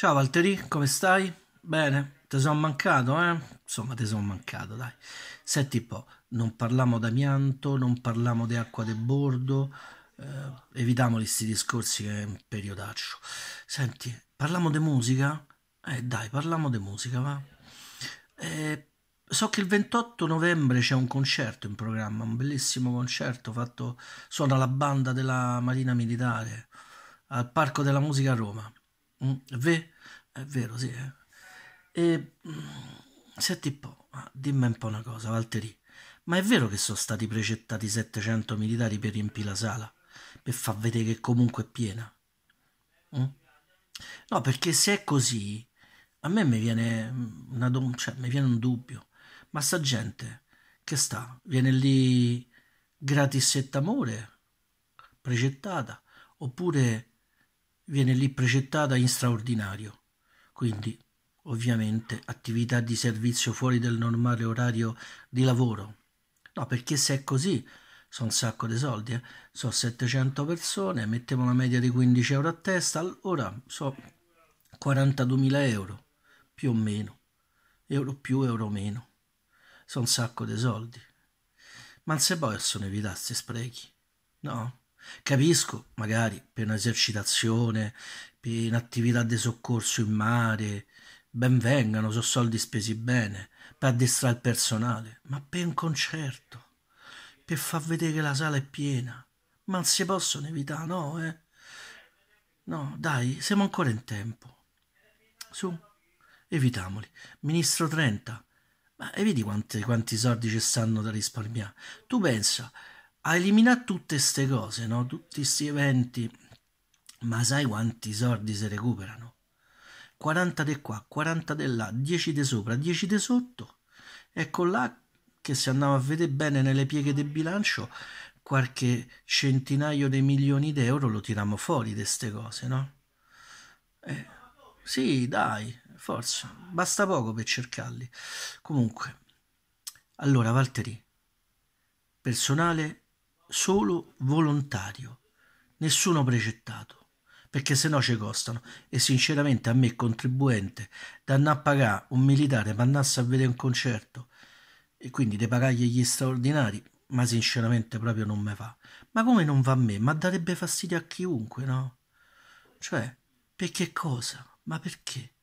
Ciao Valtteri, come stai? Bene, ti sono mancato, eh? Insomma, ti sono mancato, dai. Senti un po', non parliamo d'amianto, non parliamo di acqua de bordo, eh, evitiamo questi discorsi che è un periodaccio. Senti, parliamo di musica? Eh dai, parliamo di musica, va. Eh, so che il 28 novembre c'è un concerto in programma, un bellissimo concerto fatto, suona la banda della Marina Militare al Parco della Musica a Roma. Mm. Ve, è vero, sì. Eh. E mm, senti un po', dimmi un po' una cosa, Valterì. Ma è vero che sono stati precettati 700 militari per riempire la sala? Per far vedere che comunque è piena? Mm? No, perché se è così, a me mi viene, una, cioè, mi viene un dubbio. Ma sta gente che sta? Viene lì gratis e d'amore? Precettata? Oppure viene lì precettata in straordinario. Quindi, ovviamente, attività di servizio fuori del normale orario di lavoro. No, perché se è così, sono un sacco di soldi, eh. sono 700 persone, mettiamo una media di 15 euro a testa, allora sono 42.000 euro, più o meno, euro più, euro meno, sono un sacco di soldi. Ma se poi possono evitare questi sprechi, no? Capisco, magari, per un'esercitazione, per un'attività di soccorso in mare, ben vengano, sono soldi spesi bene, per addestrare il personale, ma per un concerto, per far vedere che la sala è piena, ma si possono evitare, no, eh? No, dai, siamo ancora in tempo. Su, evitamoli. Ministro 30, ma e vedi quanti, quanti soldi ci stanno da risparmiare? Tu pensa a eliminare tutte queste cose, no? tutti questi eventi, ma sai quanti sordi si recuperano? 40 di qua, 40 di là, 10 di sopra, 10 di sotto, ecco là che se andiamo a vedere bene nelle pieghe del bilancio, qualche centinaio di milioni di euro lo tiriamo fuori di queste cose, no? Eh, sì, dai, forza, basta poco per cercarli. Comunque, allora Valtteri, personale solo volontario, nessuno precettato, perché se no ci costano e sinceramente a me contribuente da andare a pagare un militare per andarsi a vedere un concerto e quindi di pagargli gli straordinari, ma sinceramente proprio non me fa. Ma come non va a me? Ma darebbe fastidio a chiunque, no? Cioè, perché cosa? Ma perché?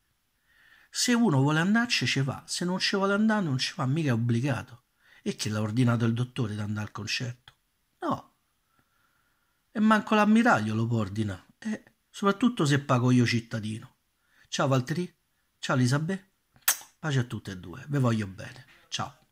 Se uno vuole andarci ci va, se non ci vuole andare non ci va, mica è obbligato. E che l'ha ordinato il dottore di andare al concerto? E manco l'ammiraglio lo coordina. E soprattutto se pago io cittadino. Ciao Valtteri, ciao Elisabeth, pace a tutte e due, vi voglio bene, ciao.